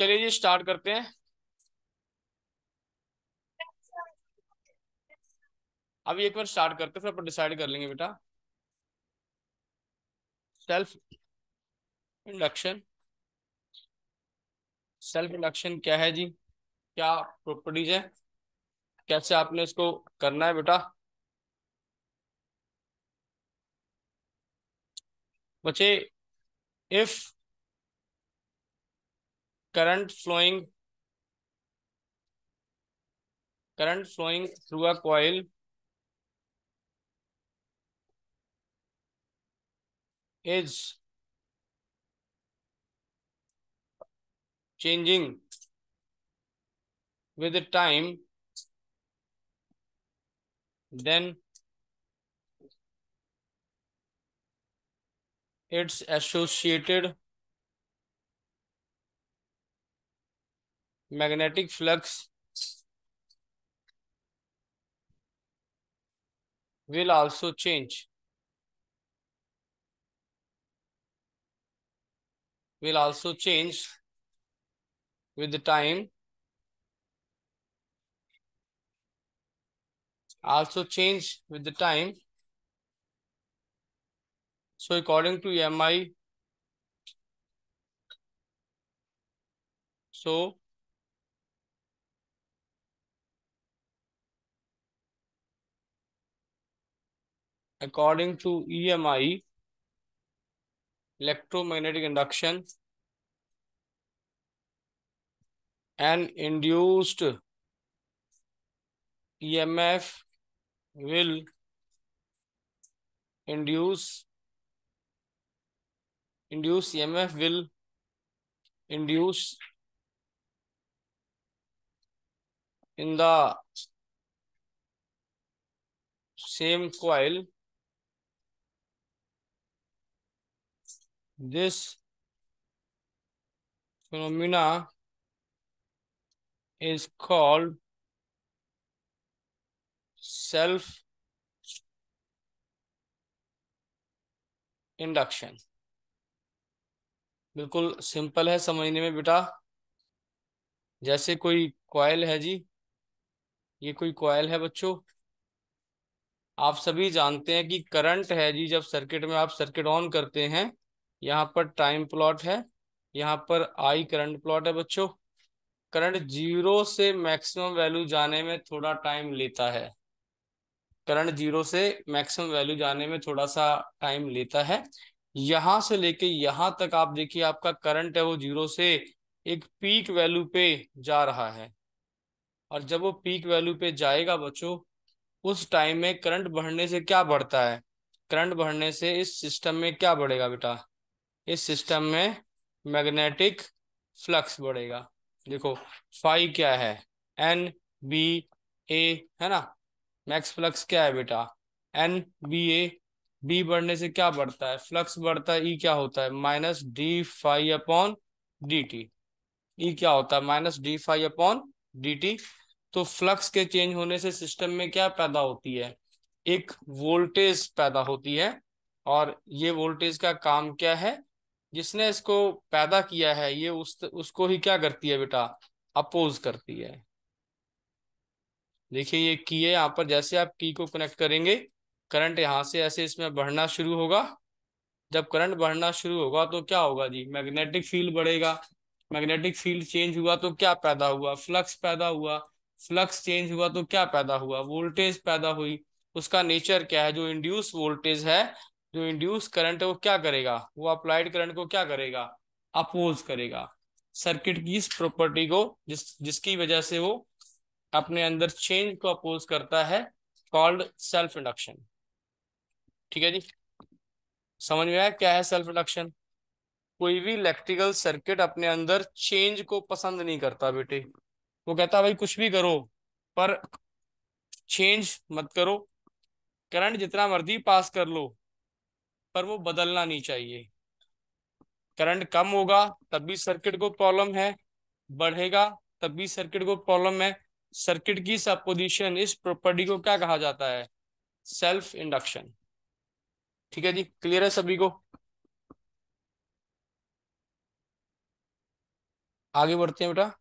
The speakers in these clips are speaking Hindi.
चलिए जी स्टार्ट करते हैं अभी एक बार स्टार्ट करते हैं फिर अपन डिसाइड कर लेंगे बेटा सेल्फ इंडक्शन सेल्फ इंडक्शन क्या है जी क्या प्रॉपर्टीज है कैसे आपने इसको करना है बेटा बच्चे if current flowing current flowing through a coil is changing with the time then it's associated magnetic flux will also change. Will also change with the time. Also change with the time. So according to MI, so According to EMI, electromagnetic induction and induced EMF will induce induce EMF will induce in the same coil this phenomena is called self induction बिल्कुल सिंपल है समझने में बेटा जैसे कोई कॉयल है जी ये कोई कॉयल है बच्चों आप सभी जानते हैं कि करंट है जी जब सर्किट में आप सर्किट ऑन करते हैं यहाँ पर टाइम प्लॉट है यहाँ पर आई करंट प्लॉट है बच्चों करंट जीरो से मैक्सिमम वैल्यू जाने में थोड़ा टाइम लेता है करंट जीरो से मैक्सिमम वैल्यू जाने में थोड़ा सा टाइम लेता है यहां से लेके यहां तक आप देखिए आपका करंट है वो जीरो से एक पीक वैल्यू पे जा रहा है और जब वो पीक वैल्यू पे जाएगा बच्चों उस टाइम में करंट बढ़ने से क्या बढ़ता है करंट बढ़ने से इस सिस्टम में क्या बढ़ेगा बेटा इस सिस्टम में मैग्नेटिक फ्लक्स बढ़ेगा देखो फाई क्या है एन बी ए है ना मैक्स फ्लक्स क्या है बेटा एन बी ए बी बढ़ने से क्या बढ़ता है फ्लक्स बढ़ता है ई e क्या होता है minus d phi upon D T e क्या होता है minus d five upon D T तो फ्लक्स के चेंज होने से सिस्टम में क्या पैदा होती है एक वोल्टेज पैदा होती है और ये वोल्टेज का काम क्या है जिसने इसको पैदा किया है ये उस उसको ही क्या करती है बेटा अपोज करती है देखिए ये की है यहाँ पर जैसे आप की को कनेक्ट करेंगे करंट यहाँ से ऐसे इसमें बढ़ना शुरू होगा जब करंट बढ़ना शुरू होगा तो क्या होगा जी मैग्नेटिक फील्ड बढ़ेगा मैग्नेटिक फील्ड चेंज हुआ तो क्या पैदा हुआ फ्लक्स पैदा हुआ फ्लक्स चेंज हुआ तो क्या पैदा हुआ वोल्टेज पैदा हुई उसका नेचर क्या है जो इंड्यूस वोल्टेज है जो इंड्यूस करंट है वो क्या करेगा वो अप्लाइड करंट को क्या करेगा अपोज करेगा सर्किट की इस प्रॉपर्टी को जिस जिसकी वजह से वो अपने अंदर चेंज को अपोज करता है कॉल्ड सेल्फ इंडक्शन ठीक है जी समझ में आया क्या है सेल्फ इंडक्शन कोई भी इलेक्ट्रिकल सर्किट अपने अंदर चेंज को पसंद नहीं करता बेटे वो कहता भाई कुछ भी करो पर चेंज मत करो करंट जितना मर्जी पास कर लो पर वो बदलना नहीं चाहिए करंट कम होगा तब भी सर्किट को प्रॉब्लम है बढ़ेगा तब भी सर्किट को प्रॉब्लम है सर्किट की सपोजिशन इस प्रॉपर्टी को क्या कहा जाता है सेल्फ इंडक्शन ठीक है जी क्लियर है सभी को आगे बढ़ते हैं बेटा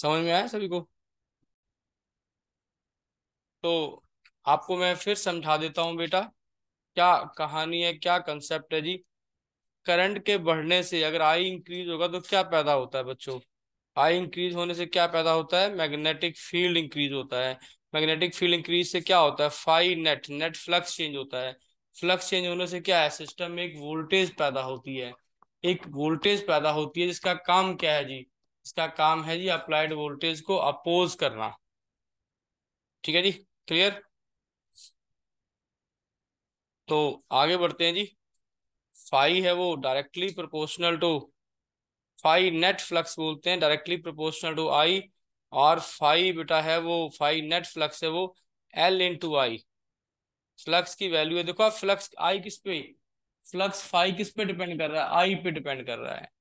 समझ में आया सभी को तो आपको मैं फिर समझा देता हूँ बेटा क्या कहानी है क्या कंसेप्ट है जी करंट के बढ़ने से अगर आई इंक्रीज होगा तो क्या पैदा होता है बच्चों आई इंक्रीज होने से क्या पैदा होता है मैग्नेटिक फील्ड इंक्रीज होता है मैग्नेटिक फील्ड इंक्रीज से क्या होता है phi net net flux change होता है फ्लक्स चेंज होने से क्या है सिस्टम में एक वोल्टेज पैदा होती है एक वोल्टेज पैदा होती है जिसका काम क्या है जी इसका काम है जी अप्लाइड वोल्टेज को अपोज करना ठीक है जी क्लियर तो आगे बढ़ते हैं जी फाई है वो directly proportional to phi net flux बोलते हैं डायरेक्टली प्रोपोर्शनल टू आई और फाई बेटा है वो फाई नेट फ्लक्स है वो L into I flux की वैल्यू है देखो आप फ्लक्स आई किस पे फ्लक्स फाई किस पे डिपेंड कर रहा है आई पे डिपेंड कर रहा है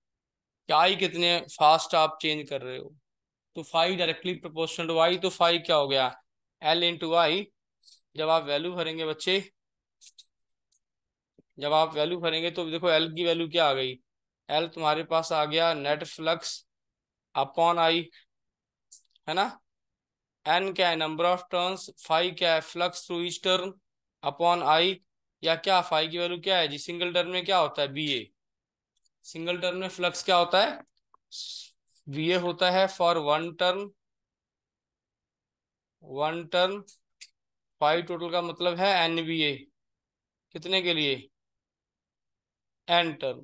कि आई कितने फास्ट आप चेंज कर रहे हो तो phi directly proportional to I तो फाइव क्या हो गया एल इंटू आई जब आप वैल्यू भरेंगे बच्चे जब आप वैल्यू भरेंगे तो देखो एल की वैल्यू क्या आ गई एल तुम्हारे पास आ गया नेट फ्लक्स अपॉन आई है ना एन क्या है नंबर ऑफ टर्न्स फाइव क्या है flux through each turn upon I या क्या फाइव की वैल्यू क्या है जी सिंगल टर्न में क्या होता है बी ए सिंगल टर्म में फ्लक्स क्या होता है ए होता है for one term one term phi total का मतलब है एन बी ए कितने के लिए एन टर्म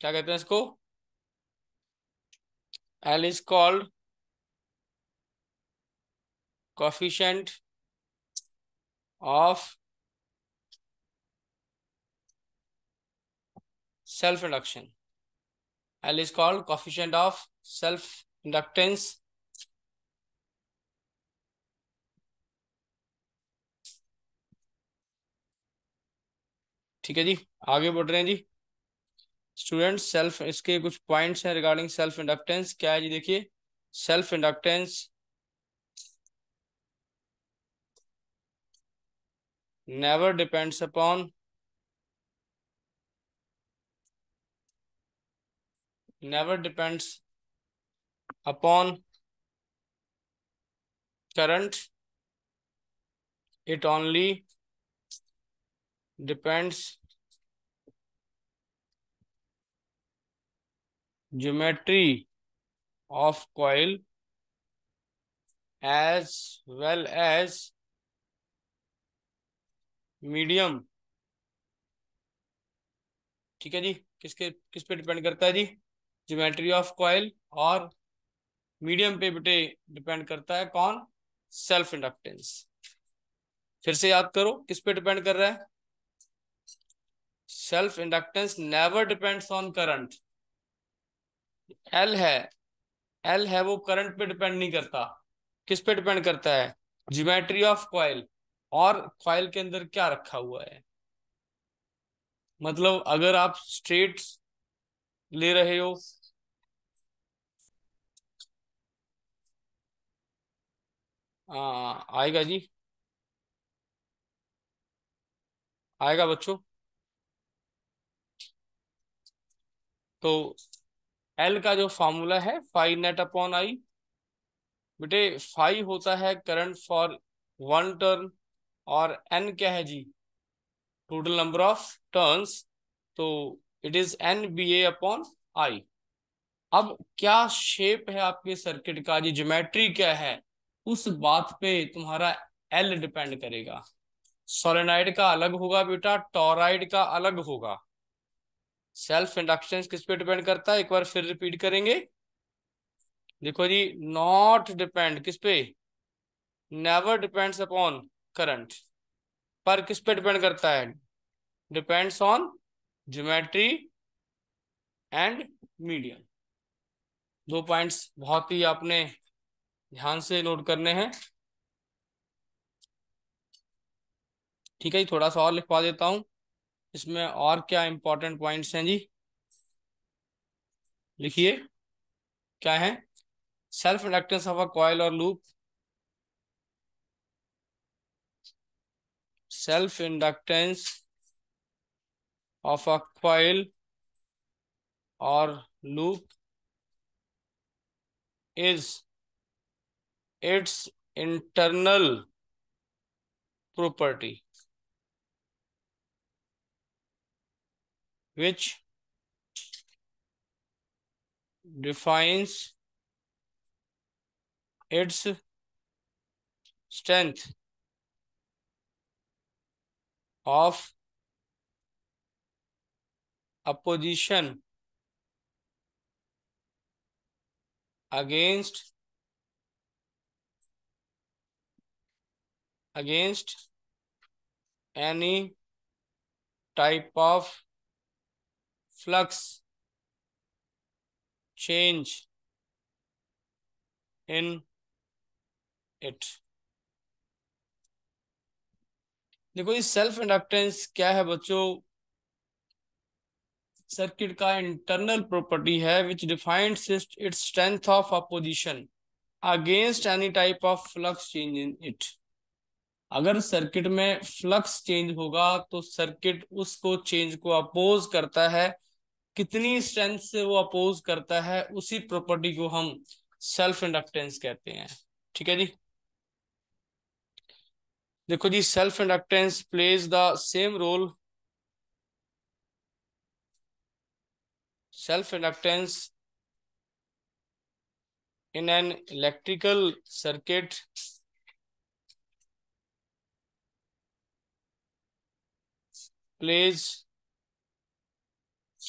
क्या कहते हैं इसको L is called coefficient of self induction l is called coefficient of self inductance ठीक है जी आगे बढ़ रहे हैं जी स्टूडेंट्स सेल्फ इसके कुछ पॉइंट्स हैं रिगार्डिंग सेल्फ इंडक्टेंस क्या है जी देखिए self inductance never depends upon never depends upon current it only depends geometry of coil as well as medium ठीक है जी किसके किस पे डिपेंड करता है जी ज्योमेट्री ऑफ कॉयल और मीडियम पे बेटे डिपेंड करता है कौन सेल्फ इंडक्टेंस फिर से याद करो किस पे डिपेंड कर रहा है self inductance never depends on current L है एल है वो करंट पे डिपेंड नहीं करता किस पे डिपेंड करता है ज्योमेट्री ऑफ कॉयल और कॉयल के अंदर क्या रखा हुआ है मतलब अगर आप स्ट्रेट ले रहे हो आ, आएगा जी आएगा बच्चों तो एल का जो फॉर्मूला है फाइव नेट अपॉन आई बेटे फाइव होता है करंट फॉर वन टर्न और एन क्या है जी टोटल नंबर ऑफ टर्न्स तो it is N B A upon I अब क्या शेप है आपके सर्किट का जी ज्योमेट्री क्या है उस बात पे तुम्हारा एल डिपेंड करेगा सोलेनाइड का अलग होगा बेटा टोराइड का अलग होगा सेल्फ इंडक्शन किस पे डिपेंड करता है एक बार फिर रिपीट करेंगे देखो जी नॉट डिपेंड किस पे नेवर डिपेंड्स अपॉन करंट पर किस पे डिपेंड करता है depends on geometry and medium दो पॉइंट्स बहुत ही आपने ध्यान से नोट करने हैं ठीक है जी थोड़ा सा और लिखवा देता हूं इसमें और क्या इंपॉर्टेंट पॉइंट्स हैं जी लिखिए क्या है self inductance of a coil और loop self inductance of a coil और loop is its internal property which defines its strength of opposition against against any type of flux change in it. देखो ये सेल्फ इंडक्टेंस क्या है बच्चों सर्किट का इंटरनल प्रॉपर्टी है which defined its strength of opposition against any type of flux change in it अगर सर्किट में फ्लक्स चेंज होगा तो सर्किट उसको चेंज को अपोज करता है कितनी स्ट्रेंथ से वो अपोज करता है उसी प्रॉपर्टी को हम सेल्फ इंडक्टेंस कहते हैं ठीक है जी देखो जी self inductance plays the same role self inductance in an electrical circuit plays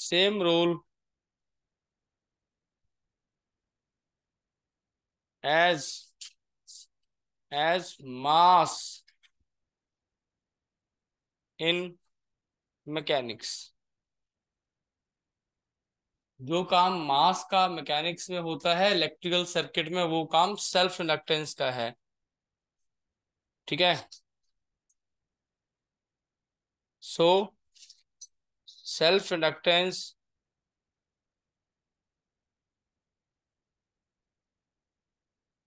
same role as as mass in mechanics जो काम मास का मैकेनिक्स में होता है इलेक्ट्रिकल सर्किट में वो काम सेल्फ इंडक्टेंस का है ठीक है So self-inductance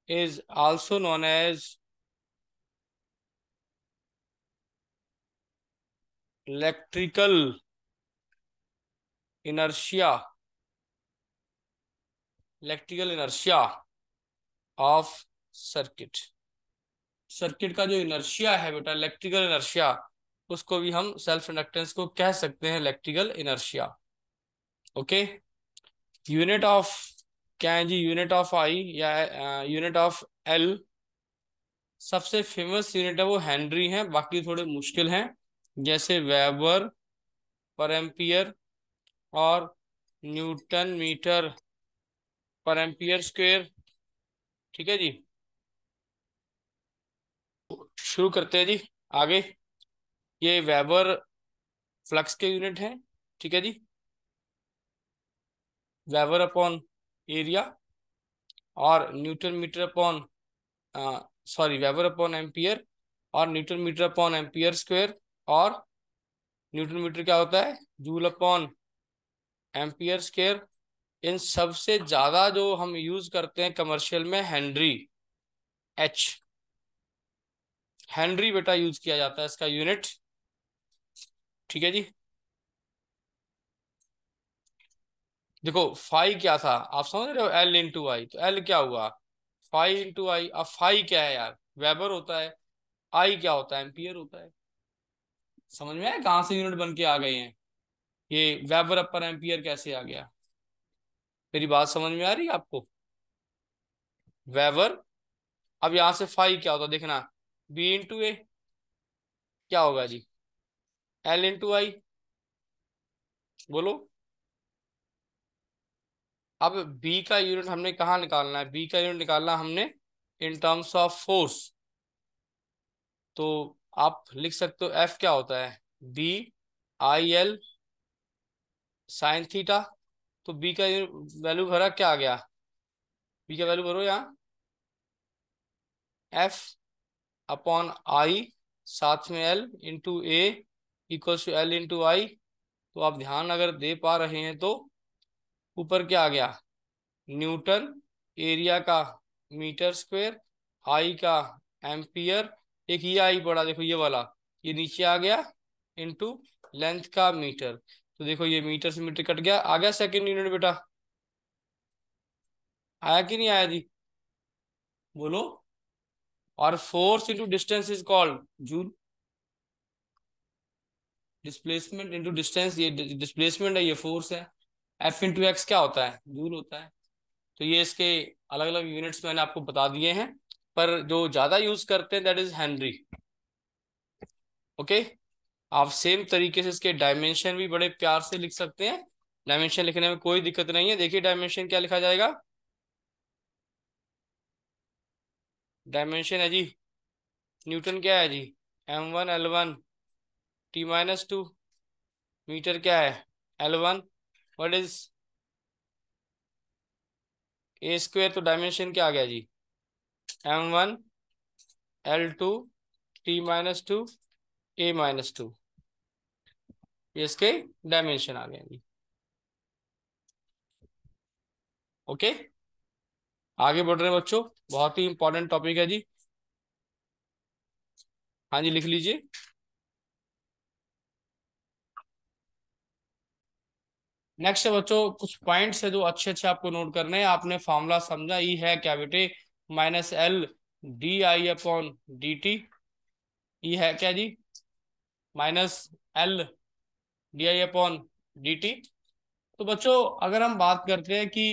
is also known as electrical inertia electrical inertia of circuit circuit ka jo inertia hai beta electrical inertia उसको भी हम सेल्फ इंडक्टेंस को कह सकते हैं electrical inertia okay unit of क्या है जी यूनिट ऑफ आई या यूनिट ऑफ एल सबसे फेमस यूनिट है वो हेनरी है बाकी थोड़े मुश्किल हैं जैसे वेबर पर एम्पियर और न्यूटन मीटर पर एम्पियर स्क्वेयर ठीक है जी शुरू करते हैं जी आगे ये वेबर फ्लक्स के यूनिट हैं ठीक है जी वेबर अपॉन एरिया और newton metre upon sorry weber upon ampere और newton metre upon ampere square और न्यूटन मीटर क्या होता है जूल अपॉन एम्पियर स्क्वायर इन सबसे ज़्यादा जो हम यूज़ करते हैं कमर्शियल में हेनरी एच हेनरी बेटा यूज़ किया जाता है इसका यूनिट ठीक है जी देखो फाइव क्या था आप समझ रहे हो एल इंटू आई तो एल क्या हुआ फाइव इंटू आई अब फाइव क्या है यार वेबर होता है आई क्या होता है एम्पियर होता है समझ में आया कहां से यूनिट बन के आ गए हैं ये वेबर अपर एम्पियर कैसे आ गया मेरी बात समझ में आ रही है आपको वेबर अब यहां से फाइव क्या होता है देखना बी इंटू ए क्या होगा जी एल इंटू आई बोलो अब बी का यूनिट हमने कहा निकालना है बी का यूनिट निकालना हमने इन टर्म्स ऑफ फोर्स तो आप लिख सकते हो एफ क्या होता है B I L sine theta तो बी का वैल्यू भरा क्या आ गया बी का वैल्यू भरो यहाँ एफ अपॉन आई साथ में L into A equals to L into I तो आप ध्यान अगर दे पा रहे हैं तो ऊपर क्या आ गया न्यूटन एरिया का मीटर स्क्वायर आई का एम्पियर एक ये आई पड़ा देखो ये वाला ये नीचे आ गया इंटू लेंथ का मीटर तो देखो ये मीटर से मीटर कट गया आ गया सेकेंड यूनिट बेटा आया कि नहीं आया जी बोलो और force into distance is called joule displacement into distance ये डिस्प्लेसमेंट है ये फोर्स है एफ इंटू एक्स क्या होता है दूर होता है तो ये इसके अलग अलग यूनिट्स मैंने आपको बता दिए हैं पर जो ज़्यादा यूज़ करते हैं दैट इज़ हेनरी ओके आप सेम तरीके से इसके डायमेंशन भी बड़े प्यार से लिख सकते हैं डायमेंशन लिखने में कोई दिक्कत नहीं है देखिए डायमेंशन क्या लिखा जाएगा डायमेंशन है जी न्यूटन क्या है जी M one L one T minus two metre क्या है L one what is A square तो डायमेंशन क्या आ गया जी M one L two T minus two A minus two इसके डायमेंशन आ गए जी ओके आगे बढ़ रहे हैं बच्चों बहुत ही इंपॉर्टेंट टॉपिक है जी हाँ जी लिख लीजिए नेक्स्ट बच्चों कुछ पॉइंट्स है जो अच्छे अच्छे आपको नोट करने हैं आपने फॉर्मूला समझा ई e है क्या बेटे minus L D I upon D T E है क्या जी minus L D I upon D T तो बच्चों अगर हम बात करते हैं कि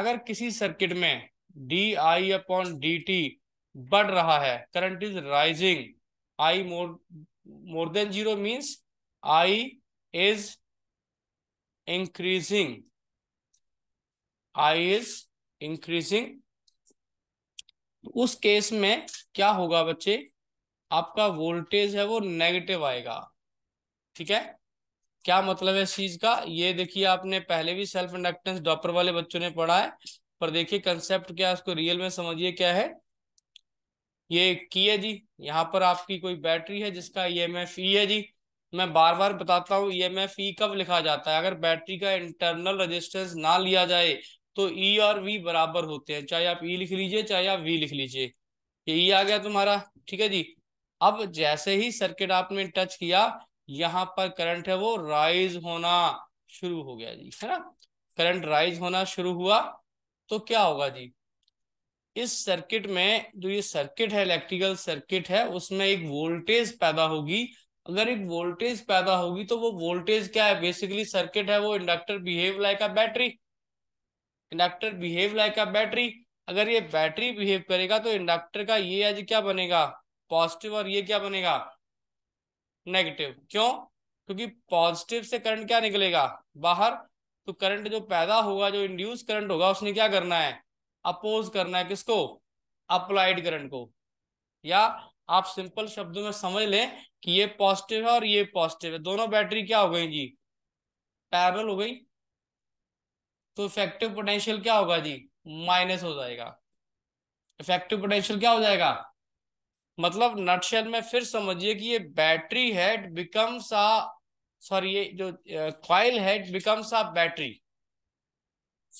अगर किसी सर्किट में D I upon D T बढ़ रहा है current is rising I more more than zero means I is increasing i is increasing उस केस में क्या होगा बच्चे आपका वोल्टेज है वो नेगेटिव आएगा ठीक है क्या मतलब है इस चीज का ये देखिए आपने पहले भी सेल्फ इंडक्टेंस डॉपर वाले बच्चों ने पढ़ा है पर देखिए कंसेप्ट क्या है उसको रियल में समझिए क्या है ये की है जी यहाँ पर आपकी कोई बैटरी है जिसका ई एम एफ ई है जी मैं बार बार बताता हूँ ई e e कब लिखा जाता है अगर बैटरी का इंटरनल रेजिस्टेंस ना लिया जाए तो ई e और वी बराबर होते हैं चाहे आप ई लिख लीजिए चाहे आप वी लिख लीजिए ये ई आ गया तुम्हारा ठीक है जी अब जैसे ही सर्किट आपने टच किया यहाँ पर करंट है वो राइज होना शुरू हो गया जी है ना करंट राइज होना शुरू हुआ तो क्या होगा जी इस सर्किट में जो ये सर्किट है इलेक्ट्रिकल सर्किट है उसमें एक वोल्टेज पैदा होगी अगर एक वोल्टेज पैदा होगी तो वो वोल्टेज क्या है बेसिकली सर्किट है वो inductor behave like a battery inductor behave like a battery अगर ये बैटरी बिहेव करेगा तो इंडक्टर का ये आज क्या बनेगा पॉजिटिव और ये क्या बनेगा नेगेटिव क्यों क्योंकि पॉजिटिव से करंट क्या निकलेगा बाहर तो करंट जो पैदा होगा जो इंड्यूस करंट होगा उसने क्या करना है अपोज करना है किसको अप्लाइड करंट को या आप सिंपल शब्दों में समझ लें कि ये पॉजिटिव है और ये पॉजिटिव है दोनों बैटरी क्या हो गई जी पैरल हो गई तो इफेक्टिव पोटेंशियल क्या होगा जी माइनस हो जाएगा इफेक्टिव पोटेंशियल क्या हो जाएगा मतलब नटशेल में फिर समझिए कि ये बैटरी है इट बिकम्स आ सॉरी ये जो कॉइल है it becomes a battery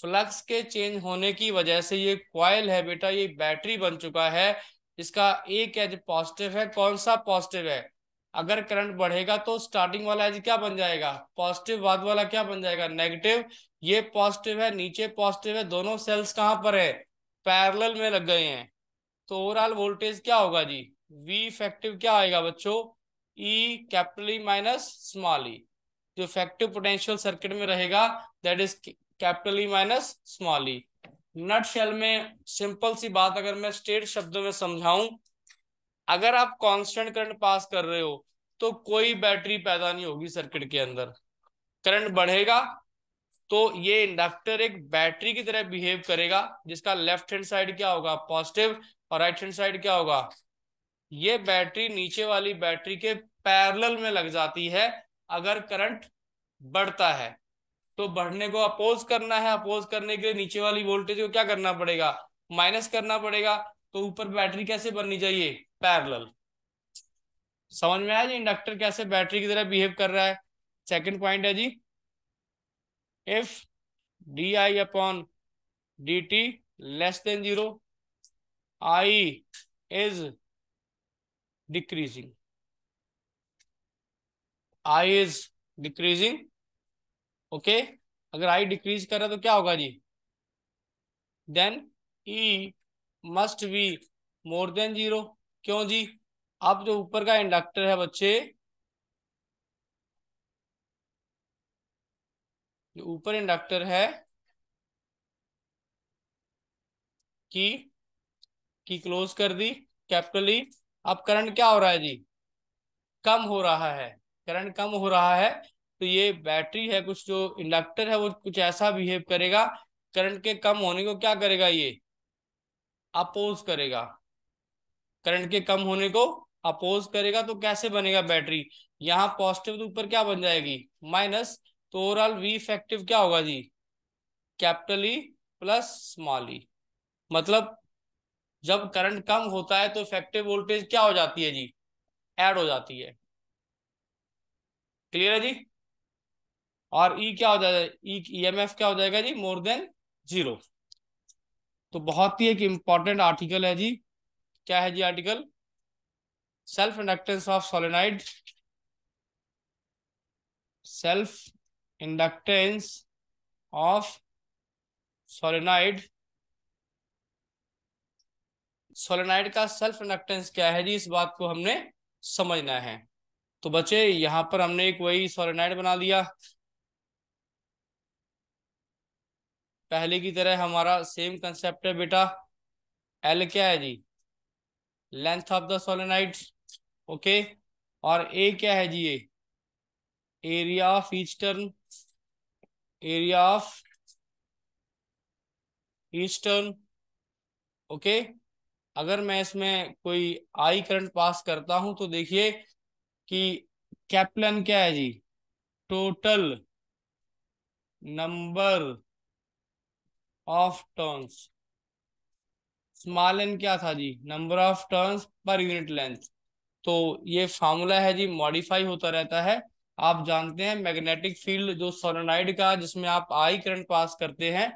flux के चेंज होने की वजह से ये क्वाइल है बेटा ये बैटरी बन चुका है इसका एक एज पॉजिटिव है कौन सा पॉजिटिव है अगर करंट बढ़ेगा तो स्टार्टिंग वाला एज क्या बन जाएगा पॉजिटिव बाद वाला क्या बन जाएगा नेगेटिव ये पॉजिटिव है नीचे पॉजिटिव है दोनों सेल्स कहाँ पर है पैरेलल में लग गए हैं तो ओवरऑल वोल्टेज क्या होगा जी वी इफेक्टिव क्या आएगा बच्चों E capital E minus small E जो इफेक्टिव पोटेंशियल सर्किट में रहेगा that is capital E minus small E nutshell में सिंपल सी बात अगर मैं स्टेट शब्दों में समझाऊं अगर आप कांस्टेंट करंट पास कर रहे हो तो कोई बैटरी पैदा नहीं होगी सर्किट के अंदर करंट बढ़ेगा तो ये इंडक्टर एक बैटरी की तरह बिहेव करेगा जिसका लेफ्ट हैंड साइड क्या होगा पॉजिटिव और राइट हैंड साइड क्या होगा ये बैटरी नीचे वाली बैटरी के पैरेलल में लग जाती है अगर करंट बढ़ता है तो बढ़ने को अपोज करना है अपोज करने के लिए नीचे वाली वोल्टेज को क्या करना पड़ेगा माइनस करना पड़ेगा तो ऊपर बैटरी कैसे बननी चाहिए पैरल समझ में आया जी इंडक्टर कैसे बैटरी की तरह बिहेव कर रहा है सेकंड पॉइंट है जी if D I upon D T less than zero I is decreasing I is decreasing okay अगर आई डिक्रीज कर रहा तो क्या होगा जी then E must be more than zero क्यों जी आप जो ऊपर का इंडक्टर है बच्चे जो ऊपर इंडक्टर है की की क्लोज कर दी कैपिटल ई e, अब करंट क्या हो रहा है जी कम हो रहा है करंट कम हो रहा है तो ये बैटरी है कुछ जो इंडक्टर है वो कुछ ऐसा बिहेव करेगा करंट के कम होने को क्या करेगा ये अपोज करेगा करंट के कम होने को अपोज करेगा तो कैसे बनेगा बैटरी यहाँ पॉजिटिव तो ऊपर क्या बन जाएगी माइनस तो ओवरऑल वी इफेक्टिव क्या होगा जी capital E plus small E मतलब जब करंट कम होता है तो इफेक्टिव वोल्टेज क्या हो जाती है जी एड हो जाती है क्लियर है जी और ई e क्या हो जाएगा ई एम एफ क्या हो जाएगा जी मोर देन जीरो तो बहुत ही एक इम्पॉर्टेंट आर्टिकल है जी क्या है जी article self inductance of solenoid self inductance of solenoid solenoid का सेल्फ इंडक्टेंस क्या है जी इस बात को हमने समझना है तो बच्चे यहां पर हमने एक वही सोलेनाइड बना दिया पहले की तरह हमारा सेम कंसेप्ट है बेटा एल क्या है जी length of the solenoids okay और ए क्या है जी ये area of each turn area of each turn okay अगर मैं इसमें कोई आई करंट पास करता हूं तो देखिए कि कैप्लन क्या है जी total number of turns small N क्या था जी number of turns per unit length तो ये फार्मूला है जी मॉडिफाई होता रहता है आप जानते हैं मैग्नेटिक फील्ड जो सोलोनाइड का जिसमें आप आई करंट पास करते हैं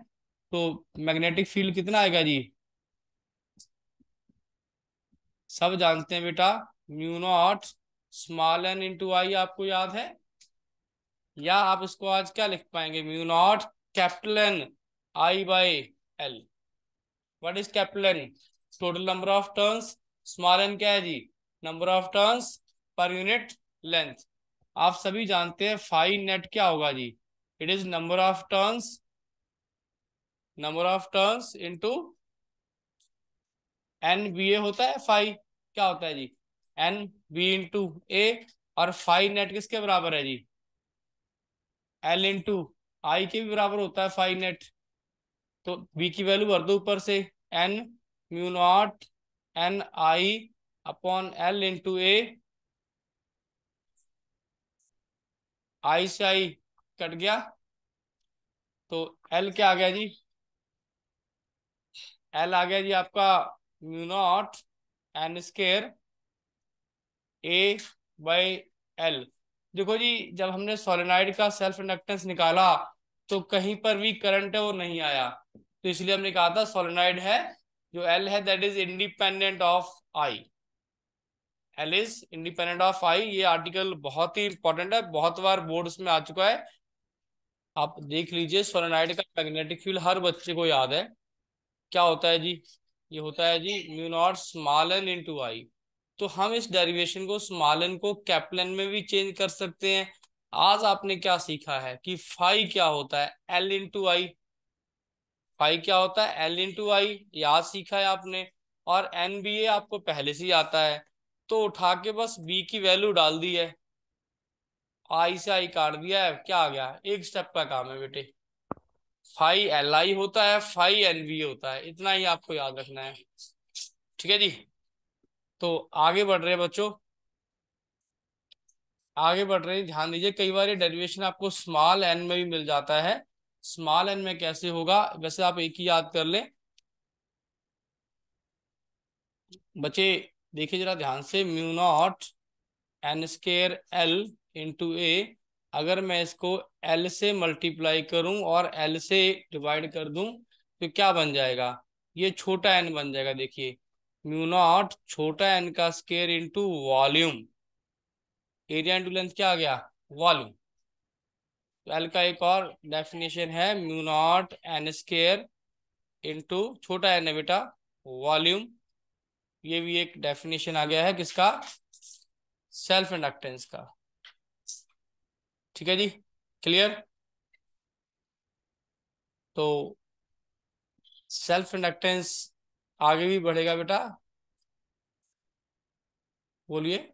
तो मैग्नेटिक फील्ड कितना आएगा जी सब जानते हैं बेटा mu naught small N into I आपको याद है या आप इसको आज क्या लिख पाएंगे mu naught capital N I by L what is capital N total number of turns small N क्या है जी number of turns per unit length आप सभी जानते हैं फाइव नेट क्या होगा जी it is number of turns number of turns into N B A होता है फाइव क्या होता है जी एन बी इंटू ए और फाइव नेट किसके बराबर है जी एल इंटू आई के भी बराबर होता है फाइव नेट तो बी की वैल्यू भर दो ऊपर से N mu naught N I upon L into A I से आई कट गया तो एल क्या आ गया जी एल आ गया जी आपका mu naught N square A by L देखो जी जब हमने सोलेनाइड का सेल्फ इंडक्टेंस निकाला तो कहीं पर भी करंट है वो नहीं आया तो इसलिए हमने कहा था सोलेनाइड है जो एल है that is independent of I L is independent of I ये आर्टिकल बहुत ही इंपॉर्टेंट है बहुत बार बोर्ड्स में आ चुका है आप देख लीजिए सोलेनाइड का मैग्नेटिक फील्ड हर बच्चे को याद है क्या होता है जी ये होता है जी mu naught small N into I तो हम इस डेरिवेशन को स्मॉल एन को कैपलन में भी चेंज कर सकते हैं आज आपने क्या सीखा है कि फाई क्या होता है एल टू आई फाइव क्या होता है एल इन टू आई याद सीखा है आपने और एन बी ए आपको पहले से ही आता है तो उठा के बस बी की वैल्यू डाल दी है आई से आई काट दिया है क्या आ गया एक स्टेप का काम है बेटे फाइव एल आई होता है फाइव एन बी ए होता है इतना ही आपको याद रखना है ठीक है जी तो आगे बढ़ रहे बच्चों आगे बढ़ रहे हैं ध्यान दीजिए कई बार ये डेरिवेशन आपको स्मॉल एन में भी मिल जाता है स्मॉल एन में कैसे होगा वैसे आप एक ही याद कर लें बच्चे देखिए जरा ध्यान से mu naught N square L into A अगर मैं इसको एल से मल्टीप्लाई करूं और एल से डिवाइड कर दूं तो क्या बन जाएगा ये छोटा एन बन जाएगा देखिए म्यू नॉट छोटा एन का square into volume area into length क्या आ गया वॉल्यूम तो एल का एक और डेफिनेशन है mu naught N square into छोटा एन बेटा वॉल्यूम ये भी एक डेफिनेशन आ गया है किसका सेल्फ इंडक्टेंस का ठीक है जी क्लियर तो सेल्फ इंडक्टेंस आगे भी बढ़ेगा बेटा बोलिए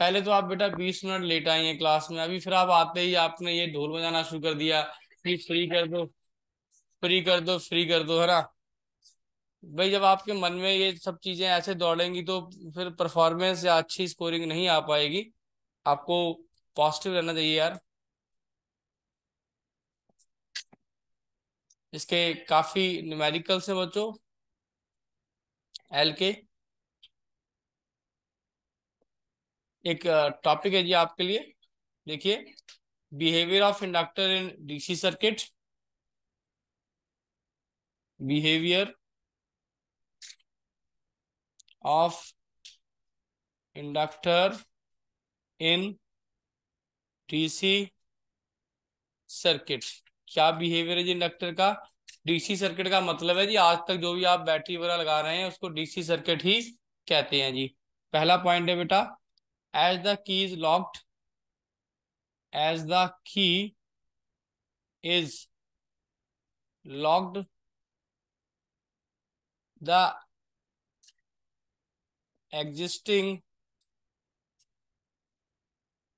पहले तो आप बेटा बीस मिनट लेट आई हैं क्लास में अभी फिर आप आते ही आपने ये ढोल बजाना शुरू कर दिया फ्री कर दो फ्री कर दो फ्री कर दो है ना भाई जब आपके मन में ये सब चीजें ऐसे दौड़ेंगी तो फिर परफॉर्मेंस या अच्छी स्कोरिंग नहीं आ पाएगी आपको पॉजिटिव रहना चाहिए यार इसके काफी न्यूमेरिकल से बच्चों एल के एक टॉपिक है जी आपके लिए देखिए behaviour of inductor in DC circuit behaviour of inductor in DC circuit क्या बिहेवियर है जी इंडक्टर का डीसी सर्किट का मतलब है जी आज तक जो भी आप बैटरी वगैरह लगा रहे हैं उसको डीसी सर्किट ही कहते हैं जी पहला पॉइंट है बेटा as the key is locked as the key is locked the existing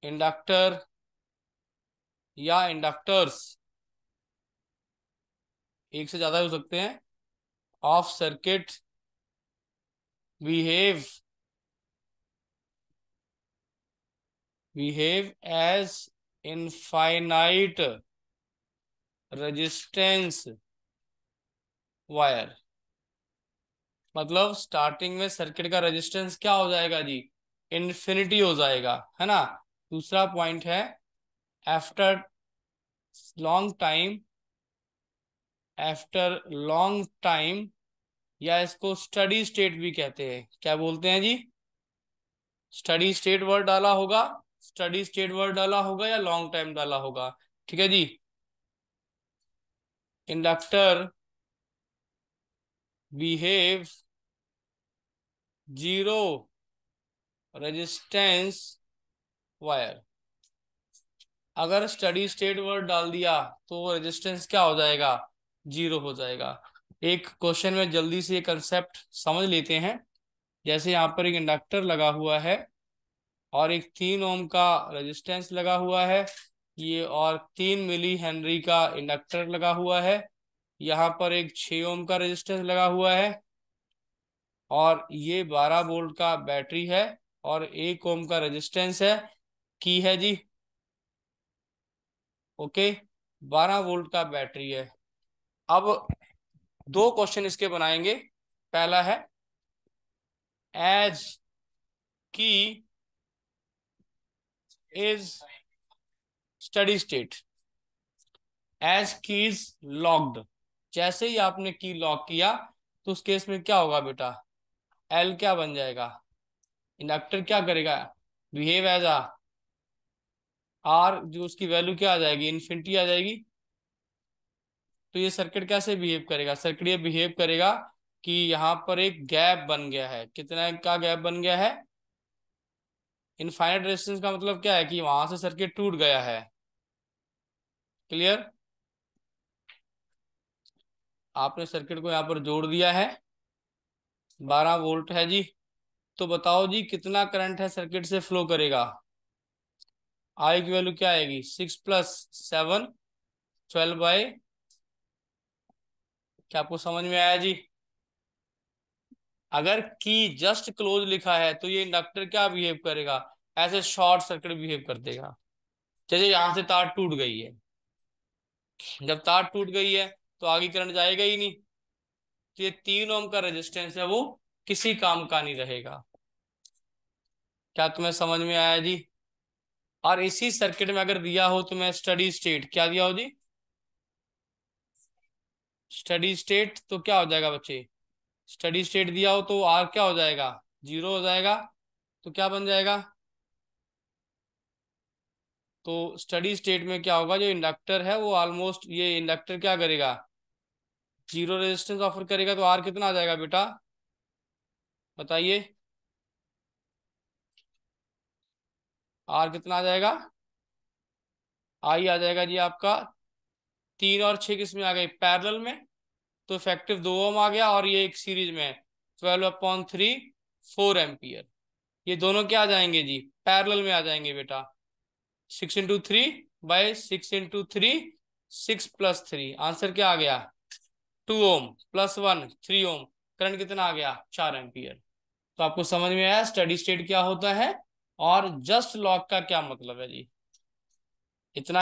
inductor या इंडक्टर्स एक से ज्यादा हो सकते हैं of circuit behave behave as infinite resistance wire मतलब स्टार्टिंग में सर्किट का रेजिस्टेंस क्या हो जाएगा जी इन्फिनिटी हो जाएगा है ना दूसरा पॉइंट है after long time after long time या इसको स्टडी स्टेट भी कहते हैं क्या बोलते हैं जी स्टडी स्टेट वर्ड डाला होगा स्टडी स्टेट वर्ड डाला होगा या लॉन्ग टाइम डाला होगा ठीक है जी inductor behave zero resistance wire अगर स्टडी स्टेट वर्ड डाल दिया तो रेजिस्टेंस क्या हो जाएगा जीरो हो जाएगा एक क्वेश्चन में जल्दी से ये कंसेप्ट समझ लेते हैं जैसे यहां पर एक इंडक्टर लगा हुआ है और एक तीन ओम का रेजिस्टेंस लगा हुआ है ये और तीन मिली हेनरी का इंडक्टर लगा हुआ है यहाँ पर एक छ ओम का रेजिस्टेंस लगा हुआ है और ये बारह वोल्ट का बैटरी है और एक ओम का रेजिस्टेंस है की है जी ओके बारह वोल्ट का बैटरी है अब दो क्वेश्चन इसके बनाएंगे पहला है एज की is steady state as keys locked जैसे ही आपने की लॉक किया तो उस केस में क्या होगा बेटा एल क्या बन जाएगा इंडक्टर क्या करेगा बिहेव एज आ आर जो उसकी वैल्यू क्या आ जाएगी इन्फिनिटी आ जाएगी तो ये सर्किट कैसे बिहेव करेगा सर्किट ये बिहेव करेगा कि यहां पर एक गैप बन गया है कितना का गैप बन गया है इनफाइनाइट रेजिस्टेंस का मतलब क्या है कि वहां से सर्किट टूट गया है क्लियर आपने सर्किट को यहां पर जोड़ दिया है बारह वोल्ट है जी तो बताओ जी कितना करंट है सर्किट से फ्लो करेगा आई की वैल्यू क्या आएगी six plus seven twelve by क्या आपको समझ में आया जी अगर की जस्ट क्लोज लिखा है तो ये इंडक्टर क्या बिहेव करेगा ऐसे शॉर्ट सर्किट बिहेव कर देगा जैसे यहां से तार टूट गई है जब तार टूट गई है तो आगे करंट जाएगा ही नहीं तो ये तीन ओम का रेजिस्टेंस है वो किसी काम का नहीं रहेगा क्या तुम्हें समझ में आया जी और इसी सर्किट में अगर दिया हो तो मैं स्टडी स्टेट क्या दिया हो जी स्टडी स्टेट तो क्या हो जाएगा बच्चे स्टडी स्टेट दिया हो तो आर क्या हो जाएगा जीरो हो जाएगा तो क्या बन जाएगा तो स्टडी स्टेट में क्या होगा जो इंडक्टर है वो ऑलमोस्ट ये इंडक्टर क्या करेगा जीरो रेजिस्टेंस ऑफर करेगा तो आर कितना आ जाएगा बेटा बताइए आर कितना आ जाएगा आई आ जाएगा जी आपका तीन और छह किस में आ गए पैरल में तो इफेक्टिव दो ओम आ गया और ये एक सीरीज में twelve upon three four ampere ये दोनों क्या आ जाएंगे जी पैरल में आ जाएंगे बेटा six into three by six into three six plus three answer क्या आ गया two ohm plus one three ohm current कितना आ गया चार एम्पियर तो आपको समझ में आया स्टडी स्टेट क्या होता है और जस्ट लॉक का क्या मतलब है जी इतना